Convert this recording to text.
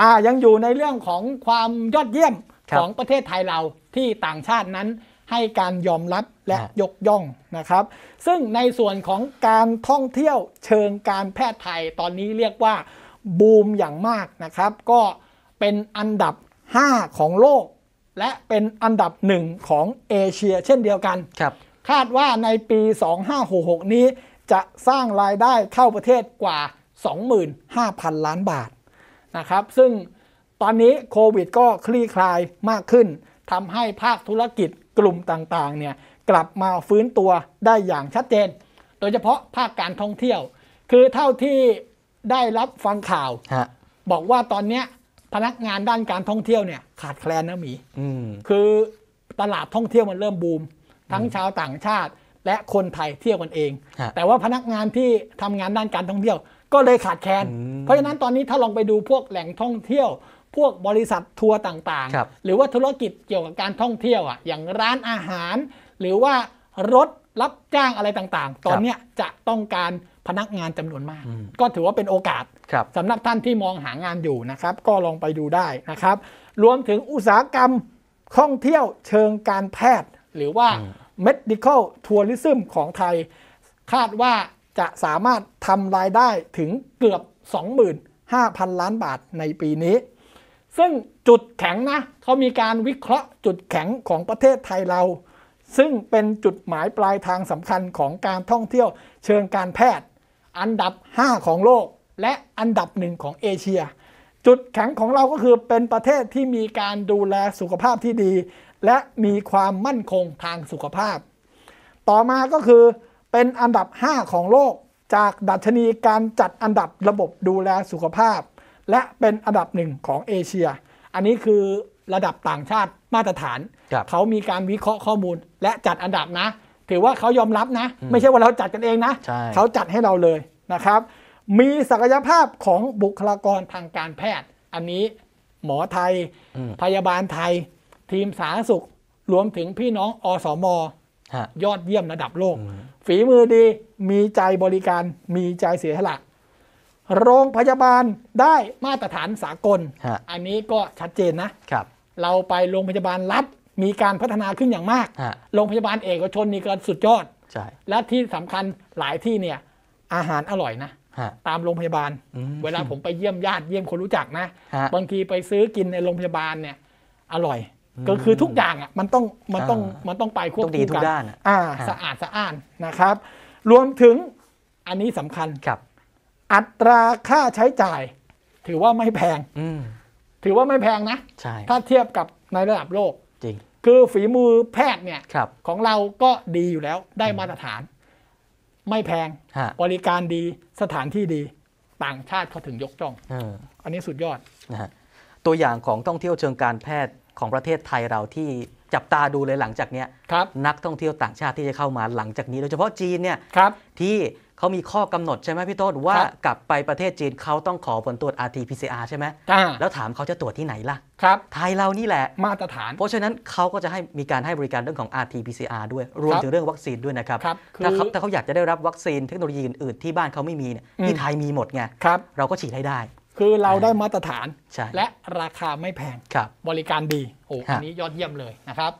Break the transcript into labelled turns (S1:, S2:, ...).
S1: อ่ายังอยู่ในเรื่องของความยอดเยี่ยมของประเทศไทยเราที่ต่างชาตินั้นให้การยอมรับและยกย่องนะครับ ซึ่งในส่วนของการท่องเที่ยวเชิงการแพทย์ไทยตอนนี้เรียกว่าบูมอย่างมากนะครับ ก็เป็นอันดับ 5 ของโลก และเป็นอันดับหนึ่งของเอเชียเช่นเดียวกันครับคาดว่าในปี 2566 นี้จะสร้างรายได้เข้าประเทศกว่า 25,000 ล้านบาทนะครับ ซึ่งตอนนี้โควิดก็คลี่คลายมากขึ้นทำให้ภาคธุรกิจกลุ่มต่าง ๆ เนี่ย กลับมาฟื้นตัวได้อย่างชัดเจน โดยเฉพาะภาคการท่องเที่ยว คือเท่าที่ได้รับฟังข่าว บอกว่าตอนนี้พนักงานด้านการท่องเที่ยวเนี่ยขาดแคลนนะหมี คือตลาดท่องเที่ยวมันเริ่มบูม ทั้งชาวต่างชาติและคนไทยเที่ยวกันเอง แต่ว่าพนักงานที่ทำงานด้านการท่องเที่ยวก็เลยขาดแคลนเพราะฉะนั้นตอนนี้ถ้าลองไปดูพวกแหล่งท่องเที่ยว พวกบริษัททัวร์ต่าง ๆ หรือว่าธุรกิจเกี่ยวกับการท่องเที่ยวอ่ะ อย่างร้านอาหาร หรือว่ารถรับจ้างอะไรต่าง ๆ ตอนนี้จะต้องการพนักงานจำนวนมาก ก็ถือว่าเป็นโอกาส สำหรับท่านที่มองหางานอยู่นะครับ ก็ลองไปดูได้นะครับ รวมถึงอุตสาหกรรมท่องเที่ยวเชิงการแพทย์ หรือว่า medical tourism ของไทย คาดว่าจะสามารถทำรายได้ถึงเกือบ25,000 ล้านบาทในปีนี้ ซึ่งจุดแข็งนะ เขามีการวิเคราะห์จุดแข็งของประเทศไทยเรา ซึ่งเป็นจุดหมายปลายทางสำคัญของการท่องเที่ยวเชิงการแพทย์ อันดับ 5 ของโลก และอันดับหนึ่งของเอเชีย จุดแข็งของเราก็คือเป็นประเทศที่มีการดูแลสุขภาพที่ดี และมีความมั่นคงทางสุขภาพ ต่อมาก็คือเป็นอันดับ 5 ของโลกจากดัชนีการจัดอันดับระบบดูแลสุขภาพ และเป็นอันดับหนึ่งของเอเชีย อันนี้คือระดับต่างชาติมาตรฐาน เขามีการวิเคราะห์ข้อมูลและจัดอันดับนะ ถือว่าเขายอมรับนะ ไม่ใช่ว่าเราจัดกันเองนะเขาจัดให้เราเลยนะครับ มีศักยภาพของบุคลากรทางการแพทย์ อันนี้หมอไทย พยาบาลไทย ทีมสาธารณสุขรวมถึงพี่น้องอสมยอดเยี่ยมระดับโลกฝีมือดีมีใจบริการ มีใจเสียสละ โรงพยาบาลได้มาตรฐานสากลอันนี้ก็ชัดเจนนะครับ เราไปโรงพยาบาลรัฐมีการพัฒนาขึ้นอย่างมากโรงพยาบาลเอกชนนี่ก็สุดยอดและที่สำคัญหลายที่เนี่ย อาหารอร่อยนะตามโรงพยาบาล เวลาผมไปเยี่ยมญาติเยี่ยมคนรู้จักนะบางทีไปซื้อกินในโรงพยาบาลเนี่ย อร่อยก็คือทุกอย่างอ่ะมันต้องมันต้องมันต้องไปควบคู่กันอ่า สะอาดสะอ้านนะครับ รวมถึงอันนี้สำคัญครับ อัตราค่าใช้จ่าย ถือว่าไม่แพงถือว่าไม่แพงนะ ถ้าเทียบกับในระดับโลก จริง คือฝีมือแพทย์เนี่ยของเราก็ดีอยู่แล้ว ได้มาตรฐาน ไม่แพงบริการดีสถานที่ดี ต่างชาติเขาถึงยกจ้องอันนี้สุดยอด
S2: นะฮะตัวอย่างของท่องเที่ยวเชิงการแพทย์ของประเทศไทยเราที่จับตาดูเลยหลังจากนี้นักท่องเที่ยวต่างชาติที่จะเข้ามาหลังจากนี้โดยเฉพาะจีนเนี่ยที่เขามีข้อกำหนดใช่ไหมพี่ต้นว่ากลับไปประเทศจีนเขาต้องขอผลตรวจ rt-pcr ใช่ไหมแล้วถามเขาจะตรวจที่ไหนล่ะ ครับ ไทยเรานี่แหละ มาตรฐาน เพราะฉะนั้นเขาก็จะให้มีการให้บริการเรื่องของ rt-pcr ด้วยรวมถึงเรื่องวัคซีนด้วยนะครับถ้าเขาถ้าเขาอยากจะได้รับวัคซีนเทคโนโลยีอื่น ๆ ที่บ้านเขาไม่มีเนี่ยที่ไทยมีหมดไงเราก็ฉีดให้ได้คือเราได้มาตรฐาน และ
S1: ราคาไม่แพง
S2: บริการดี โอ้อันนี้ยอดเยี่ยมเลยนะครับ